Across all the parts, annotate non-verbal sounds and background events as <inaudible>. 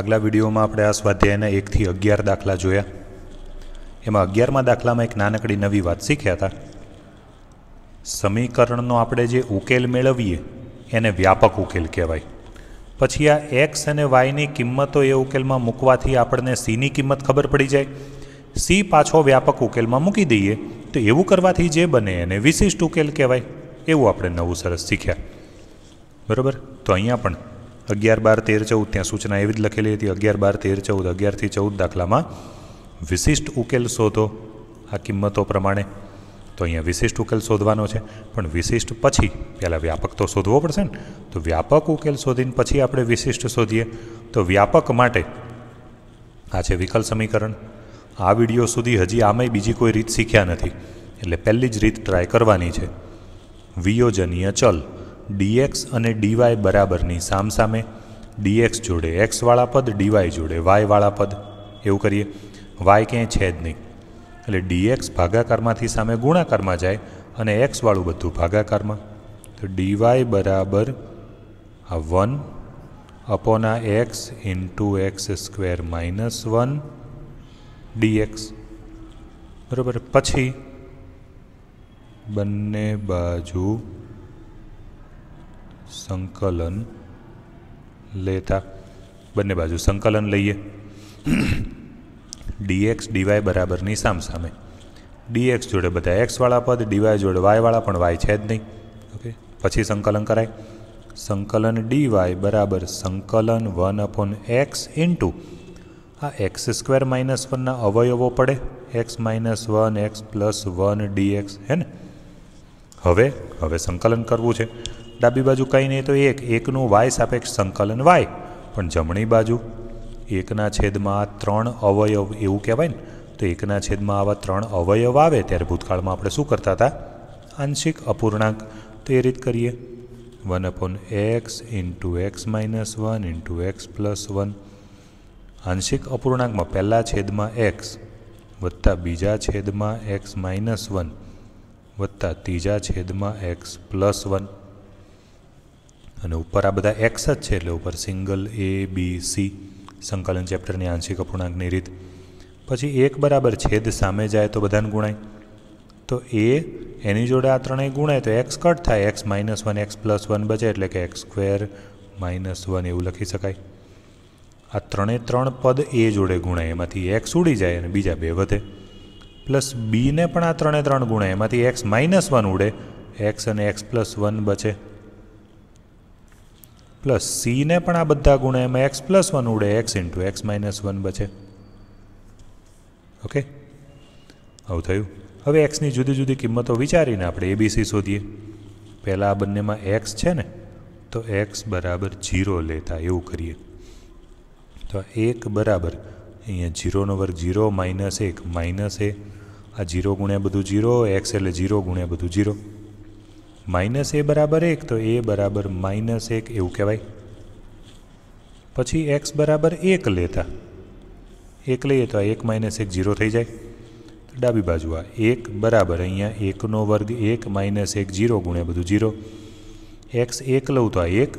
આગલા વિડીયોમાં આપણે આ સ્વાધ્યાયના એકથી અગિયાર દાખલા જોયા એમાં અગિયારમાં દાખલામાં એક નાનકડી નવી વાત શીખ્યા હતા સમીકરણનો આપણે જે ઉકેલ મેળવીએ એને વ્યાપક ઉકેલ કહેવાય પછી આ એક્સ અને વાયની કિંમતો એ ઉકેલમાં મૂકવાથી આપણને સીની કિંમત ખબર પડી જાય સી પાછો વ્યાપક ઉકેલમાં મૂકી દઈએ તો એવું કરવાથી જે બને એને વિશિષ્ટ ઉકેલ કહેવાય એવું આપણે નવું સરસ શીખ્યા બરાબર તો અહીંયા પણ અગિયાર બાર તેર ચૌદ ત્યાં સૂચના એવી જ લખેલી હતી અગિયાર બાર તેર ચૌદ અગિયારથી ચૌદ દાખલામાં વિશિષ્ટ ઉકેલ શોધો આ કિંમતો પ્રમાણે તો અહીંયા વિશિષ્ટ ઉકેલ શોધવાનો છે પણ વિશિષ્ટ પછી પહેલાં વ્યાપક તો શોધવો પડશે ને તો વ્યાપક ઉકેલ શોધીને પછી આપણે વિશિષ્ટ શોધીએ તો વ્યાપક માટે આ છે વિકલ સમીકરણ આ વિડીયો સુધી હજી આમાંય બીજી કોઈ રીત શીખ્યા નથી એટલે પહેલી જ રીત ટ્રાય કરવાની છે વિયોજનીય ચલ ડીએક્સ અને ડીવાય બરાબરની સામસામે ડીએક્સ જોડે એક્સવાળા પદ ડીવાય જોડે વાયવાળા પદ એવું કરીએ વાય ક્યાંય છે જ નહીં એટલે ડીએક્સ ભાગાકારમાંથી સામે ગુણાકારમાં જાય અને એક્સવાળું બધું ભાગાકારમાં તો ડીવાય બરાબર આ વન અપોના આ x into x square minus one dx બરાબર પછી બંને બાજુ સંકલન લેતા બંને બાજુ સંકલન લઈએ ડીએક્સ <clears throat> ડીવાય બરાબરની સામસામે ડીએક્સ જોડે બધા એક્સવાળા પદ ડીવાય જોડે વાયવાળા પણ વાય છે જ નહીં ઓકે પછી સંકલન કરાય સંકલન ડીવાય બરાબર સંકલન વન અપોન એક્સ ઇન્ટુ આ એક્સ સ્ક્વેર માઇનસ વનના અવયવો પડે x minus one x plus one dx હે ને હવે હવે સંકલન કરવું છે ડાબી બાજુ કંઈ નહીં તો એક એકનું વાય સાપેક્ષ સંકલન વાય પણ જમણી બાજુ એકના છેદમાં ત્રણ અવયવ એવું કહેવાય ને તો એકના છેદમાં આવા ત્રણ અવયવ આવે ત્યારે ભૂતકાળમાં આપણે શું કરતા હતા આંશિક અપૂર્ણાંક તો એ રીત કરીએ one upon x into x minus one into x plus one આંશિક અપૂર્ણાંકમાં પહેલા છેદમાં એક્સ વત્તા બીજા છેદમાં એક્સ માઇનસ વન વત્તા ત્રીજા છેદમાં એક્સ પ્લસ વન અને ઉપર આ બધા એક્સ જ છે એટલે ઉપર સિંગલ એ બી સી સંકલન ચેપ્ટરની આંશિક અપૂર્ણાંકની રીત પછી એક બરાબર છેદ સામે જાય તો બધાને ગુણાય તો એ એની જોડે આ ત્રણેય ગુણાય તો એક્સ કટ થાય x minus one x plus one બચે એટલે કે એક્સ સ્ક્વેર માઇનસ વન એવું લખી શકાય આ ત્રણે ત્રણ પદ એ જોડે ગુણાય એમાંથી એક્સ ઉડી જાય અને બીજા બે વધે પ્લસ બીને પણ આ ત્રણે ત્રણ ગુણાય એમાંથી એક્સ માઇનસ વન ઉડે એક્સ અને એક્સ પ્લસ વન બચે પ્લસ સીને પણ આ બધા ગુણે એમાં એક્સ પ્લસ વન ઉડે x into x minus one બચે ઓકે આવું થયું હવે એક્સની જુદી જુદી કિંમતો વિચારીને આપણે એબીસી શોધીએ પહેલાં આ બંનેમાં એક્સ છે ને તો એક્સ બરાબર જીરો લેતા એવું કરીએ તો એક બરાબર અહીંયા જીરોનો વર્ગ જીરો માઇનસ એક માઇનસ એ આ જીરો ગુણ્યા બધું જીરો એક્સ એટલે જીરો ગુણ્યા બધું જીરો માઇનસ એ બરાબર એક તો એ બરાબર માઇનસ એક એવું કહેવાય પછી એક્સ બરાબર એક લેતા એક લઈએ તો આ એક માઇનસ એક જીરો થઈ જાય તો ડાબી બાજુ આ એક બરાબર અહીંયા એકનો વર્ગ એક માઇનસ એક જીરો ગુણ્યા બધું જીરો એક્સ એક લઉં તો આ એક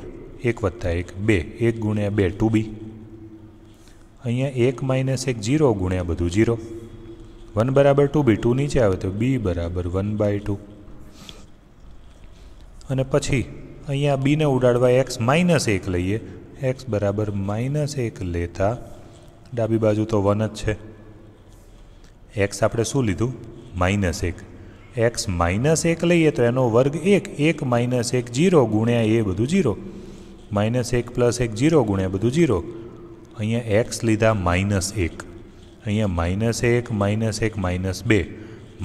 એક વત્તા એક બે એક ગુણ્યા બે ટુ બી અહીંયા એક માઇનસ એક જીરો ગુણ્યા બધું ઝીરો વન બરાબર ટુ બી ટુ નીચે આવે તો બી બરાબર વન બાય ટુ અને પછી અહીંયા બીને ઉડાડવા એક્સ માઇનસ એક લઈએ એક્સ બરાબર માઇનસ એક લેતા ડાબી બાજુ તો વન જ છે એક્સ આપણે શું લીધું માઇનસ એક એક્સ માઇનસ એક લઈએ તો એનો વર્ગ એક એક માઇનસ એક જીરો ગુણ્યા એ બધું જીરો માઇનસ એક પ્લસ એક જીરો ગુણ્યા બધું જીરો અહીંયા એક્સ લીધા માઇનસ એક અહીંયા માઇનસ એક માઇનસ એક માઇનસ બે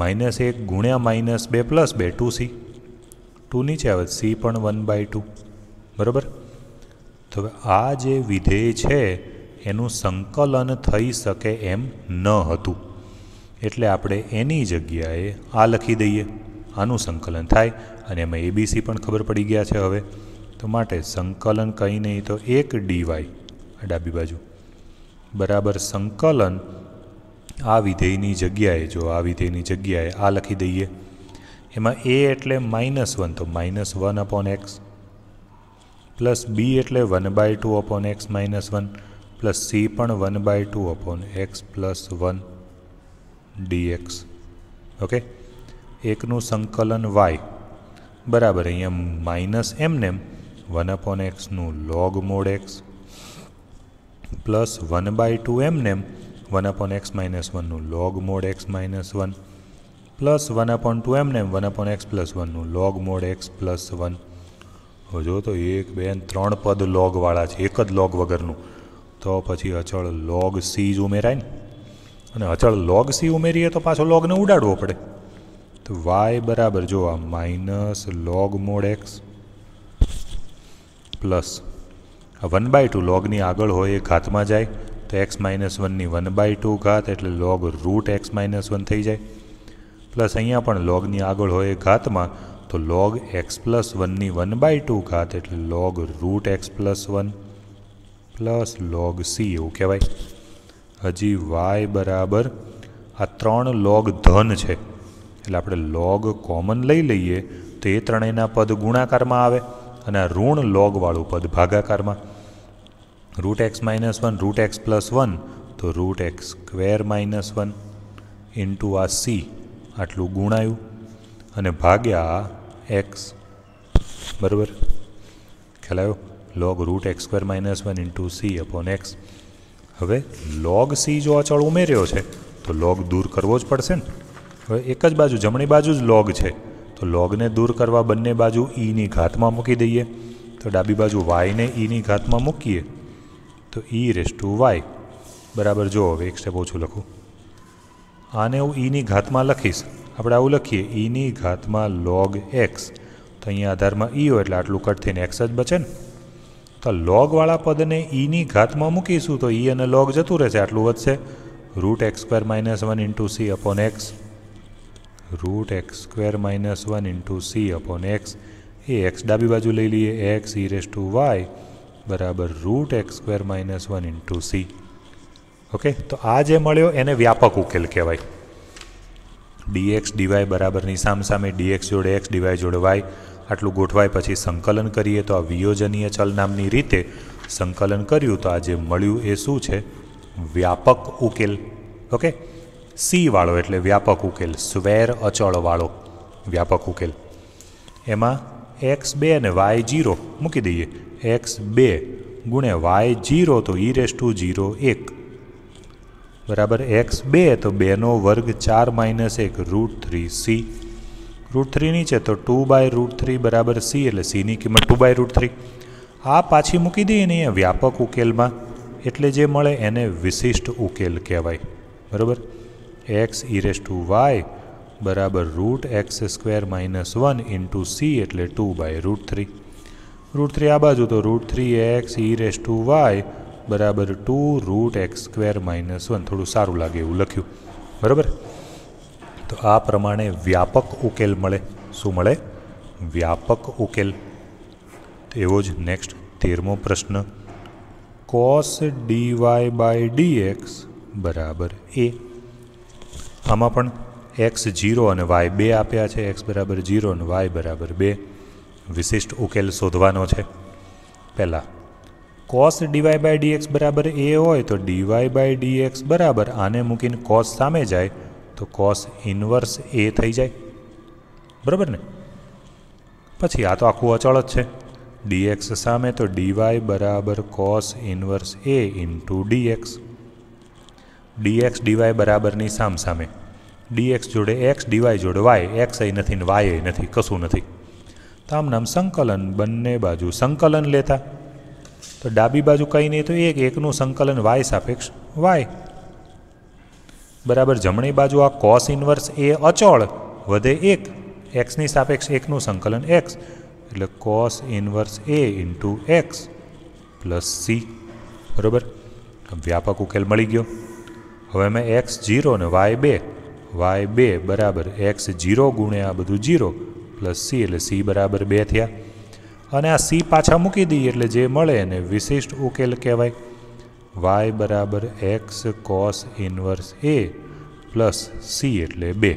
માઇનસ એક ગુણ્યા માઇનસ બે પ્લસ બે ટુ સી ટુ છે આવે સી પણ વન બાય ટુ બરાબર તો હવે આ જે વિધેય છે એનું સંકલન થઈ શકે એમ ન હતું એટલે આપણે એની જગ્યાએ આ લખી દઈએ આનું સંકલન થાય અને એમાં એબીસી પણ ખબર પડી ગયા છે હવે તો માટે સંકલન કંઈ નહીં તો એક ડીવાય આ ડાબી બાજુ બરાબર સંકલન આ વિધેયની જગ્યાએ જો આ વિધેયની જગ્યાએ આ લખી દઈએ એમાં એ એટલે માઇનસ વન તો minus one upon x plus B એટલે one by two upon x minus one plus C પણ one by two upon x plus one dx okay એકનું સંકલન વાય બરાબર અહીંયા માઇનસ એમને વન અપોન એક્સનું log mod x plus one by two એમને one upon x minus વનનું log mod x minus one plus one upon two એમ ને વન અપોન એક્સ પ્લસ વનનું log mod x plus one જો તો એક બે ત્રણ પદ લોગવાળા છે એક જ લોગ વગરનું તો પછી અચળ લોગ સી જ ઉમેરાય ને અને અચળ લોગ સી ઉમેરીએ તો પાછો લોગને ઉડાડવો પડે તો વાય બરાબર જો આ minus log mod x plus one by two લોગની આગળ હોય એ ઘાતમાં જાય તો એક્સ માઇનસ વનની વન બાય ટુ ઘાત એટલે log root x minus one થઈ જાય પ્લસ અહીંયા પણ લોગની આગળ હોય ઘાતમાં તો લોગ એક્સ પ્લસ વનની વન બાય ટુ ઘાત એટલે log root x plus one plus log C એવું કહેવાય હજી વાય બરાબર આ ત્રણ લોગ ધન છે એટલે આપણે લોગ કોમન લઈ લઈએ તો એ ત્રણેયના પદ ગુણાકારમાં આવે અને આ ઋણ લોગવાળું પદ ભાગાકારમાં root x minus one root x plus one તો root x square minus one into આ સી આટલું ગુણાયું અને ભાગ્યા એક્સ બરાબર ખ્યાલ આવ્યો log root x square minus one into C upon x હવે લોગ સી જો અચળ ઉમેર્યો છે તો લોગ દૂર કરવો જ પડશે ને હવે એક જ બાજુ જમણી બાજુ જ લોગ છે તો લોગને દૂર કરવા બંને બાજુ ઈની e ઘાતમાં મૂકી દઈએ તો ડાબી બાજુ વાયને ઈની e ઘાતમાં મૂકીએ તો ઈ રેસ ટુ વાય બરાબર જો હવે એક સ્ટેપ ઓછું લખું આને હું ઈની ઘાતમાં લખીશ આપણે આવું લખીએ ઈની ઘાતમાં લોગ એક્સ તો અહીંયા આધારમાં ઈ હોય એટલે આટલું કટ થઈને એક્સ જ બચે ને તો લોગવાળા પદને ઈની ઘાતમાં મૂકીશું તો ઈ અને લોગ જતું રહેશે આટલું વધશે root x square minus one into C upon x root x square minus one into C upon x એ એક્સ ડાબી બાજુ લઈ લઈએ x e raise to y બરાબર root x square minus one into C okay તો આ જે મળ્યો એને વ્યાપક ઉકેલ કહેવાય ડીએક્સ ડીવાય બરાબરની સામસામે ડીએક્સ જોડે એક્સ ડીવાય જોડે વાય આટલું ગોઠવાય પછી સંકલન કરીએ તો આ વિયોજનીય ચલ નામની રીતે સંકલન કર્યું તો આ જે મળ્યું એ શું છે વ્યાપક ઉકેલ ઓકે સી વાળો એટલે વ્યાપક ઉકેલ સ્વેર અચળવાળો વ્યાપક ઉકેલ એમાં એક્સ બે અને વાય જીરો મૂકી દઈએ એક્સ બે ગુણે વાય જીરો તો ઈ રેસ ટુ જીરો એક બરાબર એક્સ બે તો બેનો વર્ગ ચાર માઇનસ એક root three c root three નીચે તો ટુ બાય રૂટ થ્રી બરાબર સી એટલે સીની કિંમત ટુ બાય રૂટ થ્રી આ પાછી મૂકી દઈએ ને અહીંયા વ્યાપક ઉકેલમાં એટલે જે મળે એને વિશિષ્ટ ઉકેલ કહેવાય બરાબર એક્સ ઇરેસ ટુ વાય બરાબર root x square minus one into c એટલે two by root three root three આ બાજુ તો root three x e raise to y બરાબર two root x square minus one થોડું સારું લાગે એવું લખ્યું બરાબર તો આ પ્રમાણે વ્યાપક ઉકેલ મળે શું મળે વ્યાપક ઉકેલ એવો જ નેક્સ્ટ તેરમો પ્રશ્ન cos d y by d x બરાબર એ આમાં પણ એક્સ જીરો અને વાય બે આપ્યા છે એક્સ બરાબર જીરો અને વાય બરાબર બે વિશિષ્ટ ઉકેલ શોધવાનો છે પહેલાં કોસ ડીવાય બાય ડીએક્સ બરાબર એ હોય તો ડીવાય બાય ડીએક્સ બરાબર આને મૂકીને કોસ સામે જાય તો કોસ ઇન્વર્સ એ થઈ જાય બરાબર ને પછી આ તો આખું અચળ જ છે ડીએક્સ સામે તો ડીવાય બરાબર cos inverse a into d x d x d y બરાબરની સામસામે ડીએક્સ જોડે એક્સ ડીવાય જોડે વાય એક્સ એ નથી ને વાય નથી કશું નથી તો આમ નામ સંકલન બંને બાજુ સંકલન લેતા તો ડાબી બાજુ કંઈ નહીં તો એક એકનું સંકલન વાય સાપેક્ષ વાય બરાબર જમણી બાજુ આ કોસ ઇન્વર્સ એ અચળ વધે એક એક્સની સાપેક્ષ એકનું સંકલન એક્સ એટલે cos inverse a into x plus c બરાબર વ્યાપક ઉકેલ મળી ગયો હવે મેં એક્સ જીરો ને વાય બે વાય બે બરાબર એક્સ જીરો ગુણ્યા આ બધું જીરો પ્લસ સી એટલે સી બરાબર બે થયા અને આ સી પાછા મૂકી દઈએ એટલે જે મળે એને વિશિષ્ટ ઉકેલ કહેવાય વાય બરાબર x cos inverse a plus c એટલે બે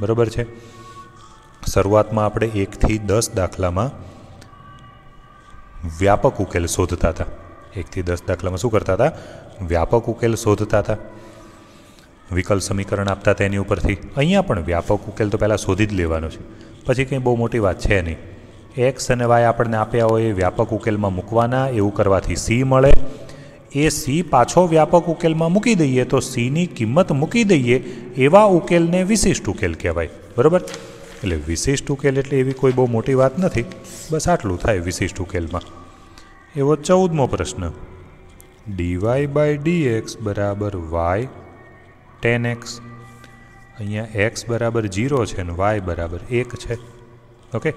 બરાબર છે શરૂઆતમાં આપણે એકથી દસ દાખલામાં વ્યાપક ઉકેલ શોધતા હતા એકથી દસ દાખલામાં શું કરતા હતા વ્યાપક ઉકેલ શોધતા હતા વિકલ સમીકરણ આપતા તેની ઉપરથી અહીંયા પણ વ્યાપક ઉકેલ તો પહેલાં શોધી જ લેવાનો છે પછી કંઈ બહુ મોટી વાત છે નહીં એક્સ અને વાય આપણને આપ્યા હોય એ વ્યાપક ઉકેલમાં મૂકવાના એવું કરવાથી સી મળે એ સી પાછો વ્યાપક ઉકેલમાં મૂકી દઈએ તો સીની કિંમત મૂકી દઈએ એવા ઉકેલને વિશિષ્ટ ઉકેલ કહેવાય બરાબર એટલે વિશિષ્ટ ઉકેલ એટલે એવી કોઈ બહુ મોટી વાત નથી બસ આટલું થાય વિશિષ્ટ ઉકેલમાં એવો ચૌદમો પ્રશ્ન ડીવાય બાય ડી એક્સ બરાબર વાય ટેન એક્સ અહીંયા એક્સ બરાબર જીરો છે અને વાય બરાબર એક છે ઓકે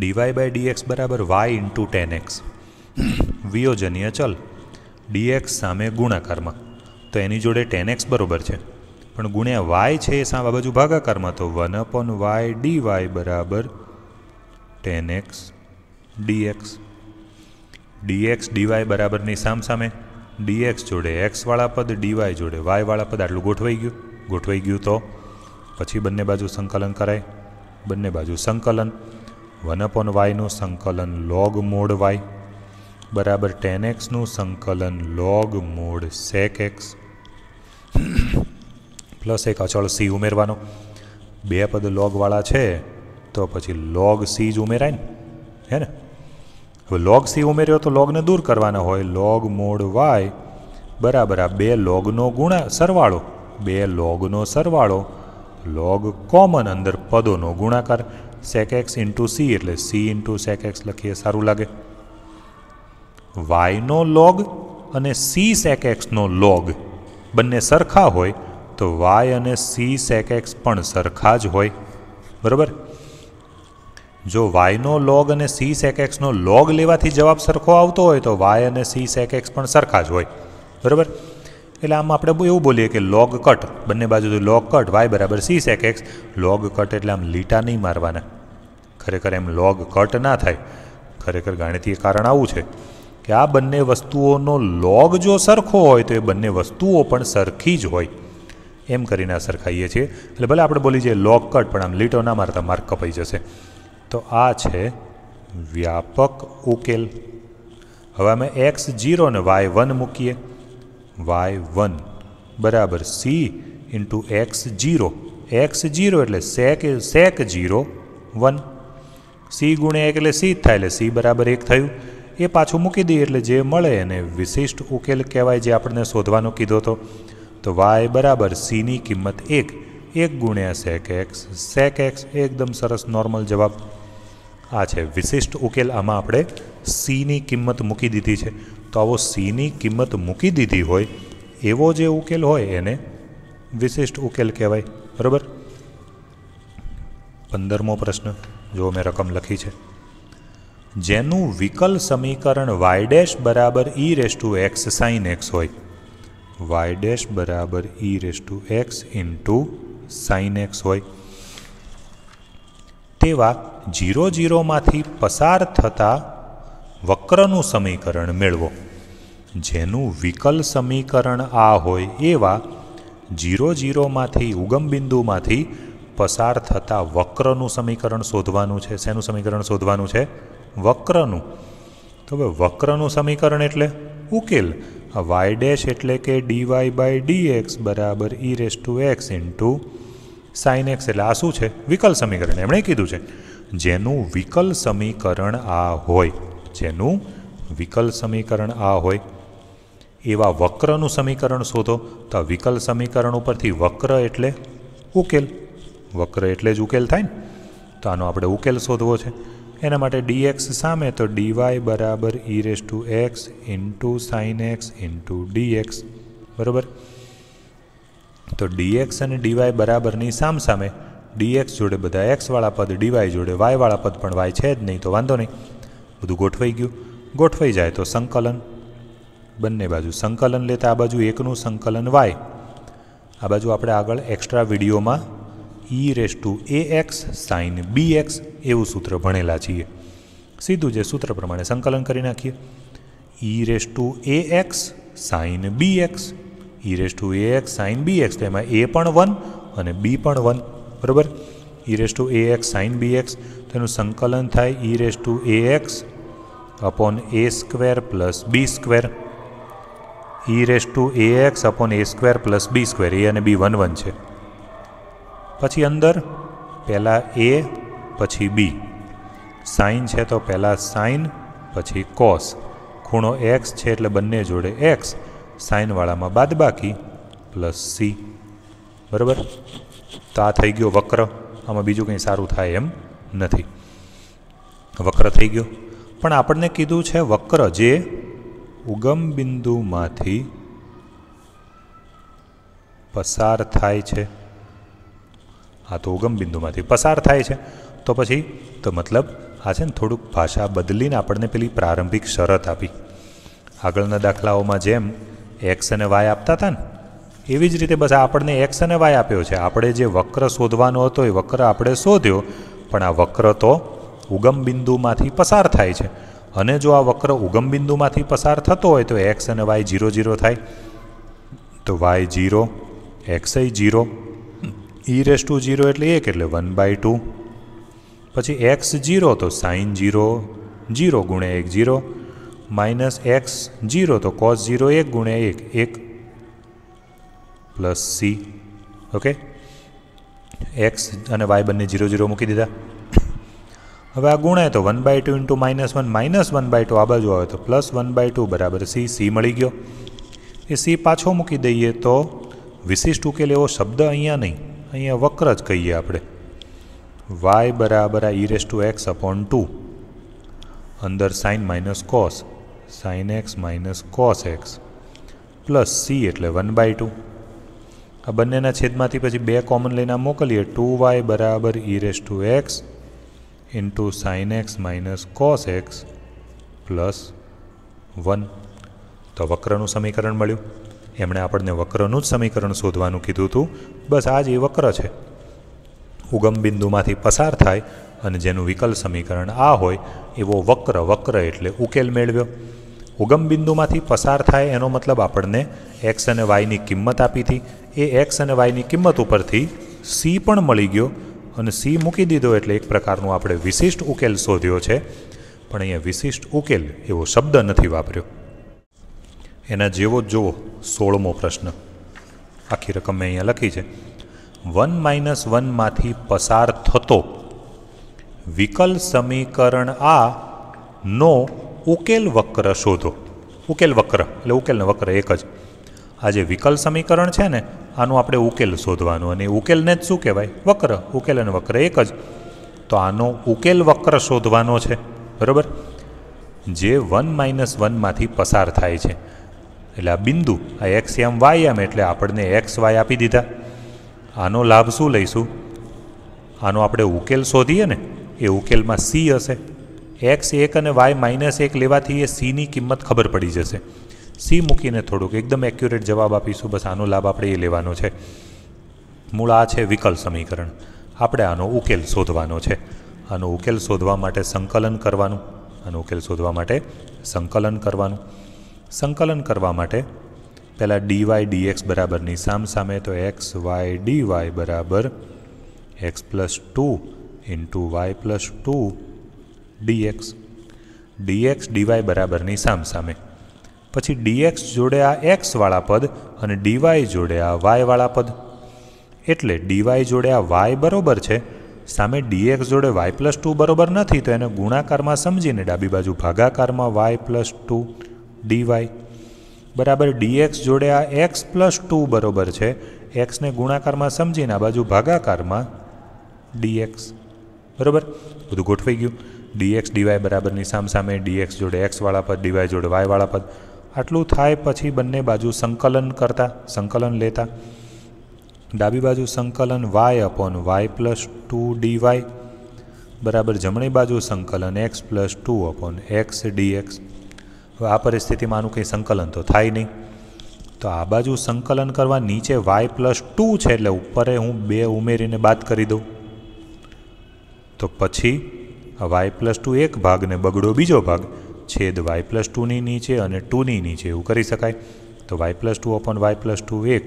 ડીવાય બાય ડીએક્સ બરાબર વાય ઇન્ટુ ટેન એક્સ વિયોજનીય ચલ ડીએક્સ સામે ગુણાકારમાં તો એની જોડે ટેન એક્સ બરાબર છે પણ ગુણ્યા વાય છે એ સામે બાજુ ભાગાકારમાં તો one upon y d y બરાબર tan x d x d x d y બરાબરની સામસામે ડીએક્સ જોડે એક્સવાળા પદ ડીવાય જોડે વાયવાળા પદ આટલું ગોઠવાઈ ગયું ગોઠવાઈ ગયું તો પછી બંને બાજુ સંકલન કરાય બંને બાજુ સંકલન વન અપોન વાયનું સંકલન લોગ મોડ વાય બરાબર ટેન એક્સનું સંકલન log mod sec x plus એક અચળ સી ઉમેરવાનો બે પદ લોગવાળા છે તો પછી લોગ સી જ ઉમેરાય ને હે ને હવે લોગ સી ઉમેર્યો તો લોગને દૂર કરવાના હોય લોગ મોડ વાય બરાબર આ બે લોગનો ગુણા સરવાળો બે લોગનો સરવાળો લોગ કોમન અંદર પદોનો ગુણાકાર સેક એક્સ ઇન્ટુ સી એટલે સી ઇન્ટુ સેક એક્સ લખીએ સારું લાગે વાયનો લોગ અને સી સેક એક્સનો લોગ બંને સરખા હોય તો વાય અને સી સેક એક્સ પણ સરખા જ હોય બરાબર જો વાયનો લોગ અને સી સેક એક્સનો લોગ લેવાથી જવાબ સરખો આવતો હોય તો વાય અને સી સેક એક્સ પણ સરખા જ હોય બરાબર એટલે આમ આપણે એવું બોલીએ કે લોગ કટ બંને બાજુથી લોગ કટ વાય બરાબર c sec x log cut એટલે આમ લીટા નહીં મારવાના ખરેખર એમ લોગ કટ ના થાય ખરેખર ગાણિતીય કારણ આવું છે કે આ બંને વસ્તુઓનો લોગ જો સરખો હોય તો એ બંને વસ્તુઓ પણ સરખી જ હોય એમ કરીને આ સરખાઈએ છીએ એટલે ભલે આપણે બોલી જઈએ લોગ કટ પણ આમ લીટો ના મારતા માર્ક કપાઈ જશે તો આ છે વ્યાપક ઉકેલ હવે અમે એક્સ જીરો ને વાય વન મૂકીએ વાય વન બરાબર c into x zero x zero એટલે sec sec zero one c ગુણે એક એટલે સી થાય એટલે સી બરાબર એક થયું એ પાછું મૂકી દઈએ એટલે જે મળે એને વિશિષ્ટ ઉકેલ કહેવાય જે આપણને શોધવાનો કીધો હતો તો વાય બરાબર સીની કિંમત એક એક ગુણ્યા સેક એક્સ સેક એક્સ એકદમ સરસ નોર્મલ જવાબ આ છે વિશિષ્ટ ઉકેલ આમાં આપણે સીની કિંમત મૂકી દીધી છે તો આવો સીની કિંમત મૂકી દીધી હોય એવો જે ઉકેલ હોય એને વિશિષ્ટ ઉકેલ કહેવાય બરાબર પંદરમો પ્રશ્ન જો મેં રકમ લખી છે જેનું વિકલ સમીકરણ વાય ડેશ બરાબર e raise to x sine x હોય વાય ડેશ બરાબર e raise to x into sine x હોય તેવા જીરો જીરોમાંથી પસાર થતા વક્રનું સમીકરણ મેળવો જેનું વિકલ સમીકરણ આ હોય એવા જીરો જીરોમાંથી ઉગમબિંદુમાંથી પસાર થતા વક્રનું સમીકરણ શોધવાનું છે શેનું સમીકરણ શોધવાનું છે વક્રનું તો હવે વક્રનું સમીકરણ એટલે ઉકેલ વાય ડેશ એટલે કે ડીવાય બાય ડી એક્સ બરાબર e raise to x into sine x એટલે આ શું છે વિકલ સમીકરણ એમણે કીધું છે જેનું વિકલ સમીકરણ આ હોય જેનું વિકલ સમીકરણ આ હોય એવા વક્રનું સમીકરણ શોધો તો આ વિકલ સમીકરણ ઉપરથી વક્ર એટલે ઉકેલ વક્ર એટલે જ ઉકેલ થાય ને તો આનો આપણે ઉકેલ શોધવો છે એના માટે ડીએક્સ સામે તો ડીવાય બરાબર e raise to x into sine x into d x બરાબર તો ડીએક્સ અને ડીવાય બરાબરની સામસામે ડીએક્સ જોડે બધા એક્સવાળા પદ ડીવાય જોડે વાયવાળા પદ પણ વાય છે જ નહીં તો વાંધો નહીં બધું ગોઠવાઈ ગયું ગોઠવાઈ જાય તો સંકલન બંને બાજુ સંકલન લેતા આ બાજુ એકનું સંકલન વાય આ બાજુ આપણે આગળ એક્સ્ટ્રા વિડીયોમાં e raise to a x sine b x એવું સૂત્ર ભણેલા છીએ સીધું જે સૂત્ર પ્રમાણે સંકલન કરી નાખીએ e raise to a x sine b x e raise to a x sine b x તો એમાં એ પણ વન અને બી પણ વન બરાબર e raise to a x sine b x તેનું સંકલન થાય e raise to a x upon a square plus b square e raise to a x upon a square plus b square a અને b one one છે પછી અંદર પહેલાં એ પછી બી sign છે તો પહેલાં સાઇન પછી કોસ ખૂણો એક્સ છે એટલે બંને જોડે એક્સ સાઇનવાળામાં બાદબાકી પ્લસ સી બરાબર તો આ થઈ ગયો વક્ર આમાં બીજું કંઈ સારું થાય એમ નથી વક્ર થઈ ગયો પણ આપણને કીધું છે વક્ર જે ઉગમ બિંદુમાંથી પસાર થાય છે આ તો ઉગમ બિંદુમાંથી પસાર થાય છે તો પછી તો મતલબ આ છે ને થોડુંક ભાષા બદલીને આપણને પેલી પ્રારંભિક શરત આપી આગળના દાખલાઓમાં જેમ એક્સ અને વાય આપતા હતા ને એવી જ રીતે બસ આપણને એક્સ અને વાય આપ્યો છે આપણે જે વક્ર શોધવાનો હતો એ વક્ર આપણે શોધ્યો પણ આ વક્ર તો ઉગમ બિંદુમાંથી પસાર થાય છે અને જો આ વક્ર ઉગમ બિંદુમાંથી પસાર થતો હોય તો એક્સ અને વાય જીરો જીરો થાય તો વાય જીરો એક્સ આઈ zero e raise to zero એટલે એક એટલે વન બાય ટુ પછી એક્સ જીરો તો સાઇન જીરો જીરો ગુણે એક જીરો માઇનસ એક્સ જીરો તો કોસ જીરો એક ગુણે એક એક પ્લસ સી ઓકે એક્સ અને વાય બંને જીરો જીરો મૂકી દીધા હવે આ ગુણાય તો one by two into minus one minus one by two આ બાજુ આવે તો પ્લસ વન બાય ટુ બરાબર સી સી મળી ગયો એ સી પાછો મૂકી દઈએ તો વિશિષ્ટ ઉકેલ એવો શબ્દ અહીંયા નહીં અહીંયા વક્ર જ કહીએ આપણે વાય બરાબર આ e raise to x upon two અંદર sine minus cos sine x minus cos x plus c એટલે વન બાય ટુ આ બંનેના છેદમાંથી પછી બે કોમન લઈને મોકલીએ ટુ વાય બરાબર e raise to x into sine x minus cos x plus one તો વક્રનું સમીકરણ મળ્યું એમણે આપણને વક્રનું જ સમીકરણ શોધવાનું કીધું હતું બસ આ જ એ વક્ર છે ઉગમ બિંદુમાંથી પસાર થાય અને જેનું વિકલ સમીકરણ આ હોય એવો વક્ર વક્ર એટલે ઉકેલ મેળવ્યો ઉગમ બિંદુમાંથી પસાર થાય એનો મતલબ આપણને એક્સ અને વાયની કિંમત આપી હતી એ એક્સ અને વાયની કિંમત ઉપરથી સી પણ મળી ગયો અને સી મૂકી દીધો એટલે એક પ્રકારનો આપણે વિશિષ્ટ ઉકેલ શોધ્યો છે પણ અહીંયા વિશિષ્ટ ઉકેલ એવો શબ્દ નથી વાપર્યો એના જેવો જ જુઓ સોળમો પ્રશ્ન આખી રકમ મેં અહીંયા લખી છે વન માઇનસ વનમાંથી પસાર થતો વિકલ સમીકરણ આ નો ઉકેલ વક્ર શોધો ઉકેલ વક્ર એટલે ઉકેલને વક્ર એક જ આ જે વિકલ સમીકરણ છે ને આનો આપણે ઉકેલ શોધવાનો અને ઉકેલને જ શું કહેવાય વક્ર ઉકેલ અને વક્ર એક જ તો આનો ઉકેલ વક્ર શોધવાનો છે બરાબર જે વન માઇનસ વનમાંથી પસાર થાય છે એટલે આ બિંદુ આ એક્સ એમ વાય એમ એટલે આપણને એક્સ વાય આપી દીધા આનો લાભ શું લઈશું આનો આપણે ઉકેલ શોધીએ ને એ ઉકેલમાં સી હશે એક્સ એક અને વાય માઇનસ એક લેવાથી એ સીની કિંમત ખબર પડી જશે સી મૂકીને થોડુંક એકદમ એક્યુરેટ જવાબ આપીશું બસ આનો લાભ આપણે એ લેવાનો છે મૂળ આ છે વિકલ સમીકરણ આપણે આનો ઉકેલ શોધવાનો છે આનો ઉકેલ શોધવા માટે સંકલન કરવાનું આનો ઉકેલ શોધવા માટે સંકલન કરવાનું સંકલન કરવા માટે પહેલાં ડીવાય ડીએક્સ બરાબરની સામ સામે તો એક્સ વાય ડીવાય બરાબર x plus two into y plus two d x d x d y બરાબરની સામ સામે પછી ડીએક્સ જોડે આ એક્સવાળા પદ અને ડીવાય જોડે આ વાયવાળા પદ એટલે ડીવાય જોડે આ વાય બરોબર છે સામે ડીએક્સ જોડે વાય પ્લસ ટુ બરોબર નથી તો એને ગુણાકારમાં સમજીને ડાબી બાજુ ભાગાકારમાં વાય પ્લસ ટુ ડીવાય બરાબર ડીએક્સ જોડે આ એક્સ પ્લસ ટુ બરોબર છે એક્સને ગુણાકારમાં સમજીને આ બાજુ ભાગાકારમાં ડીએક્સ બરાબર બધું ગોઠવાઈ ગયું ડીએક્સ ડીવાય બરાબરની સામસામે ડીએક્સ જોડે વાળા પદ ડીવાય જોડે વાયવાળા પદ આટલું થાય પછી બંને બાજુ સંકલન કરતા સંકલન લેતા ડાબી બાજુ સંકલન y upon y plus two d y બરાબર જમણી બાજુ સંકલન x plus two upon x d x હવે આ પરિસ્થિતિમાં આનું કંઈ સંકલન તો થાય નહીં તો આ બાજુ સંકલન કરવા નીચે વાય પ્લસ ટુ છે એટલે ઉપરે હું બે ઉમેરીને બાદ કરી દઉં તો પછી વાય પ્લસ ટુ એક ભાગ ને બગડો બીજો ભાગ છેદ વાય પ્લસ ટુની નીચે અને ટુની નીચે એવું કરી શકાય તો y plus two upon y plus two એક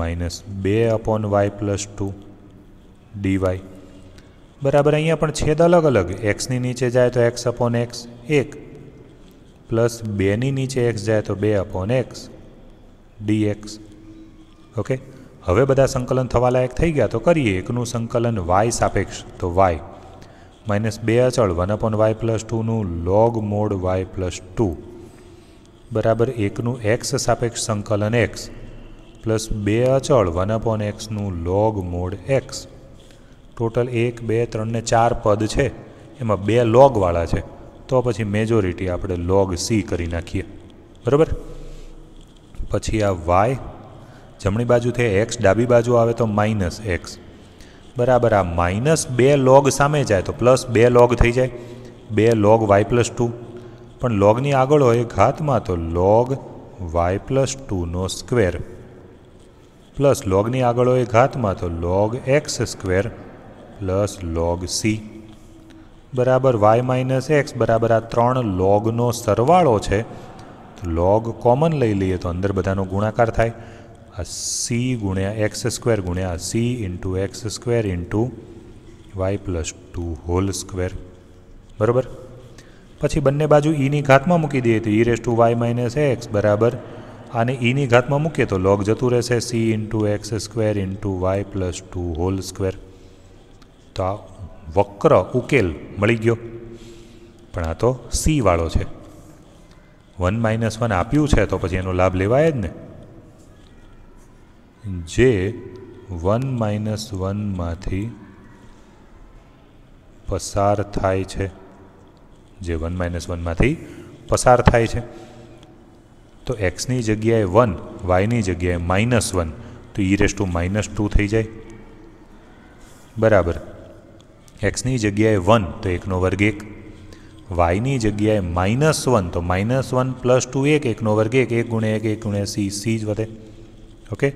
માઇનસ બે upon y plus two d y બરાબર અહીંયા પણ છેદ અલગ અલગ એક્સની નીચે જાય તો એક્સ અપોન એક્સ એક પ્લસ બેની નીચે એક્સ જાય તો બે upon x d x okay હવે બધા સંકલન થવા લાયક થઈ ગયા તો કરીએ એકનું સંકલન વાય સાપેક્ષ તો વાય માઇનસ બે અચળ વન અપોન વાય પ્લસ ટુનું log mod y plus two બરાબર એકનું એક્સ સાપેક્ષ સંકલન એક્સ પ્લસ બે અચળ વન અપોન એક્સનું લોગ મોડ એક્સ ટોટલ એક બે ત્રણને ચાર પદ છે એમાં બે લોગવાળા છે તો પછી મેજોરિટી આપણે લોગ સી કરી નાખીએ બરાબર પછી આ વાય જમણી બાજુ થઈ એક્સ ડાબી બાજુ આવે તો માઇનસ એક્સ બરાબર આ માઇનસ બે લોગ સામે જાય તો પ્લસ બે લોગ થઈ જાય બે લોગ વાય પ્લસ ટુ પણ લોગની આગળ હોય ઘાતમાં તો લોગ વાય પ્લસ ટુનો સ્ક્વેર પ્લસ લોગની આગળ હોય ઘાતમાં તો log x square plus log c બરાબર વાય માઇનસ એક્સ બરાબર આ ત્રણ લોગનો સરવાળો છે લોગ કોમન લઈ લઈએ તો અંદર બધાનો ગુણાકાર થાય આ સી ગુણ્યા એક્સ સ્ક્વેર ગુણ્યા c into x square into y plus two whole square બરાબર પછી બંને બાજુ ઈની e ઘાતમાં મૂકી દઈએ તો e raise to y minus x બરાબર આને ઈની e ઘાતમાં મૂકીએ તો લોગ જતું રહેશે c into x square into y plus two whole square તો આ વક્ર ઉકેલ મળી ગયો પણ આ તો સી વાળો છે વન માઇનસ વન આપ્યું છે તો પછી એનો લાભ લેવાય જ ને જે વન માઇનસ વનમાંથી પસાર થાય છે જે વન માઇનસ વનમાંથી પસાર થાય છે તો એક્સની જગ્યાએ વન વાયની જગ્યાએ માઇનસ વન તો e raise to minus two થઈ જાય બરાબર એક્સની જગ્યાએ વન તો એકનો વર્ગ એક વાયની જગ્યાએ માઇનસ વન તો માઇનસ વન પ્લસ ટુ એક એકનો વર્ગ એક એક ગુણે એક એક ગુણે સી સી જ વધે ઓકે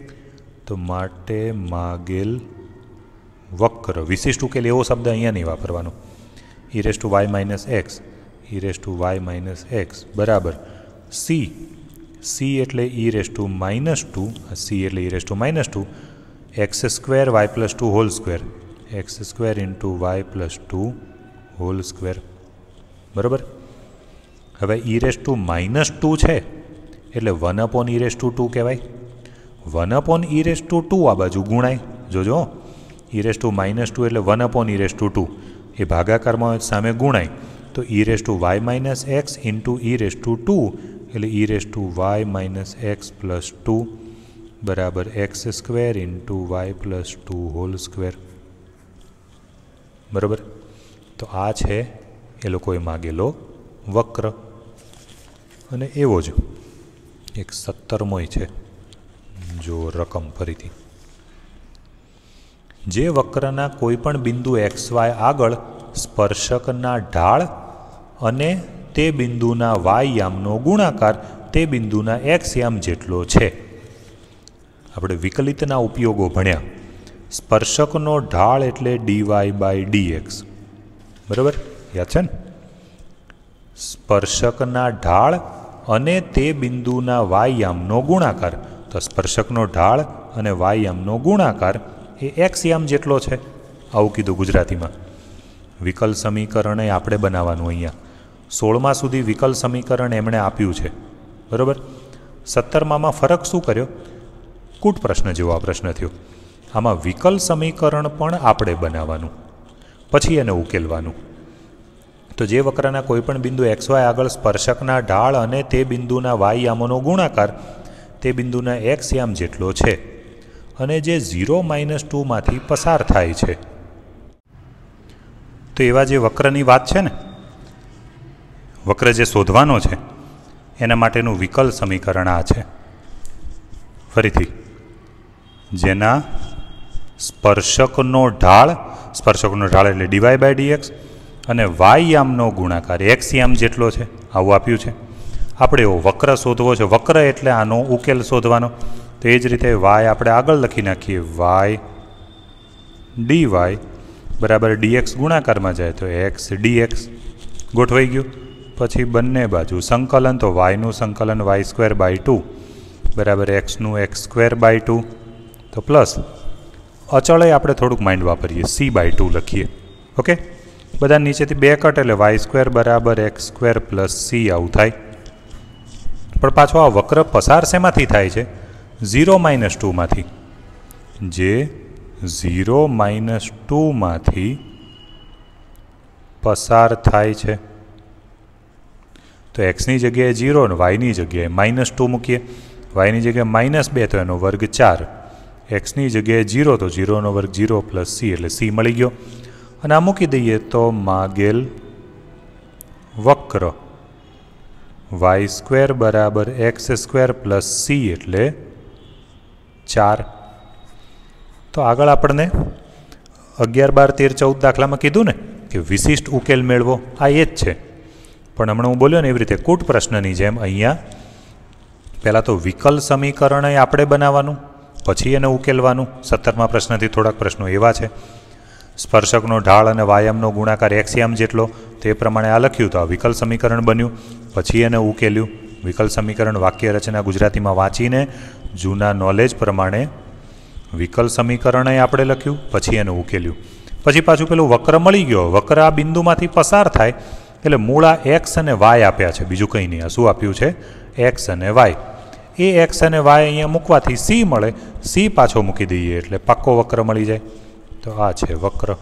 तो माटे मागेल वक्र विशिष्ट उकेल एवं शब्द अँ नहीं वपरवा e raise to y minus x e raise to y minus x बराबर सी सी एट्ले e raise to minus two c एट e raise to minus two x square y plus two whole square x square into y plus two whole square बराबर हमें e raise to minus two है एट one upon e raise to two कहवाई one upon e raise to two આ બાજુ ગુણાય જોજો ઈ ઇરેસ ટુ માઇનસ ટુ એટલે one upon raise to two એ ભાગાકારમાં સામે ગુણાય તો ઈ e raise to y minus x into raise to two એટલે ઈ e raise to y minus x plus two બરાબર x square into y plus two whole square બરાબર તો આ છે એ લોકોએ માગેલો વક્ર અને એવો જ એક સત્તરમોય છે જો રકમ ફરીથી જે વક્રના કોઈપણ બિંદુ એક્સ વાય આગળ સ્પર્શકના ઢાળ અને તે બિંદુના વાય યામનો ગુણાકાર તે બિંદુના એક્સ યામ જેટલો છે આપણે વિકલિતના ઉપયોગો ભણ્યા સ્પર્શકનો ઢાળ એટલે ડીવાય બાય ડી એક્સ બરાબર યાદ છે ને સ્પર્શકના ઢાળ અને તે બિંદુના વાયામનો ગુણાકાર તો સ્પર્શકનો ઢાળ અને વાયમનો ગુણાકાર એ એક્સ યામ જેટલો છે આવું કીધું ગુજરાતીમાં વિકલ સમીકરણ એ આપણે બનાવવાનું અહીંયા સોળમાં સુધી વિકલ સમીકરણ એમણે આપ્યું છે બરાબર સત્તરમામાં ફરક શું કર્યો કૂટ પ્રશ્ન જેવો આ પ્રશ્ન થયો આમાં વિકલ સમીકરણ પણ આપણે બનાવવાનું પછી એને ઉકેલવાનું તો જે વક્રના કોઈપણ બિંદુ એક્સ વાય આગળ સ્પર્શકના ઢાળ અને તે બિંદુના વાય ગુણાકાર તે બિંદુના એક્સ યામ જેટલો છે અને જે ઝીરો માઇનસ ટુમાંથી પસાર થાય છે તો એવા જે વક્રની વાત છે ને વક્ર જે શોધવાનો છે એના માટેનું વિકલ સમીકરણ આ છે ફરીથી જેના સ્પર્શકનો ઢાળ સ્પર્શકનો ઢાળ એટલે ડીવાય બાય ડીએક્સ અને વાય યામનો ગુણાકાર એક્સ યામ જેટલો છે આવું આપ્યું છે આપણે એવો વક્ર શોધવો છે વક્ર એટલે આનો ઉકેલ શોધવાનો તો એ જ રીતે વાય આપણે આગળ લખી નાખીએ વાય ડી વાય બરાબર ડીએક્સ ગુણાકારમાં જાય તો એક્સ ડીએક્સ ગોઠવાઈ ગયું પછી બંને બાજુ સંકલન તો વાયનું સંકલન વાય સ્ક્વેર બાય ટુ બરાબર એક્સનું એક્સ સ્ક્વેર બાય ટુ તો પ્લસ અચળે આપણે થોડુંક માઇન્ડ વાપરીએ સી બાય ટુ લખીએ ઓકે બધા નીચેથી બે કટ એટલે વાય સ્ક્વેર બરાબર એક્સ સ્ક્વેર પ્લસ સી આવું થાય પણ પાછો આ વક્ર પસાર શેમાંથી થાય છે ઝીરો માઇનસ ટુમાંથી જે ઝીરો માઇનસ ટુમાંથી પસાર થાય છે તો એક્સની જગ્યાએ ઝીરો અને વાયની જગ્યાએ માઇનસ ટુ મૂકીએ વાયની જગ્યાએ માઇનસ બે તો એનો વર્ગ ચાર એક્સની જગ્યાએ ઝીરો તો ઝીરોનો વર્ગ ઝીરો પ્લસ સી એટલે સી મળી ગયો અને આ મૂકી દઈએ તો માગેલ વક્ર વાય સ્ક્વેર બરાબર એક્સ સ્ક્વેર પ્લસ સી એટલે ચાર તો આગળ આપણને અગિયાર બાર તેર ચૌદ દાખલામાં કીધું ને કે વિશિષ્ટ ઉકેલ મેળવો આ એ જ છે પણ હમણાં હું બોલ્યો ને એવી રીતે કૂટ પ્રશ્નની જેમ અહીંયા પહેલાં તો વિકલ સમીકરણ આપણે બનાવવાનું પછી એને ઉકેલવાનું સત્તરમાં પ્રશ્નથી થોડાક પ્રશ્નો એવા છે સ્પર્શકનો ઢાળ અને વાયામનો ગુણાકાર એક્સિયમ જેટલો તે પ્રમાણે આ લખ્યું તો આ વિકલ સમીકરણ બન્યું પછી એને ઉકેલ્યું વિકલ સમીકરણ વાક્ય રચના ગુજરાતીમાં વાંચીને જૂના નોલેજ પ્રમાણે વિકલ સમીકરણે આપણે લખ્યું પછી એને ઉકેલ્યું પછી પાછું પેલું વક્ર મળી ગયો વક્ર આ બિંદુમાંથી પસાર થાય એટલે મૂળ આ એક્સ અને વાય આપ્યા છે બીજું કંઈ નહીં શું આપ્યું છે એક્સ અને વાય એ એક્સ અને વાય અહીંયા મૂકવાથી સી મળે સી પાછો મૂકી દઈએ એટલે પાક્કો વક્ર મળી જાય તો આ છે વક્ર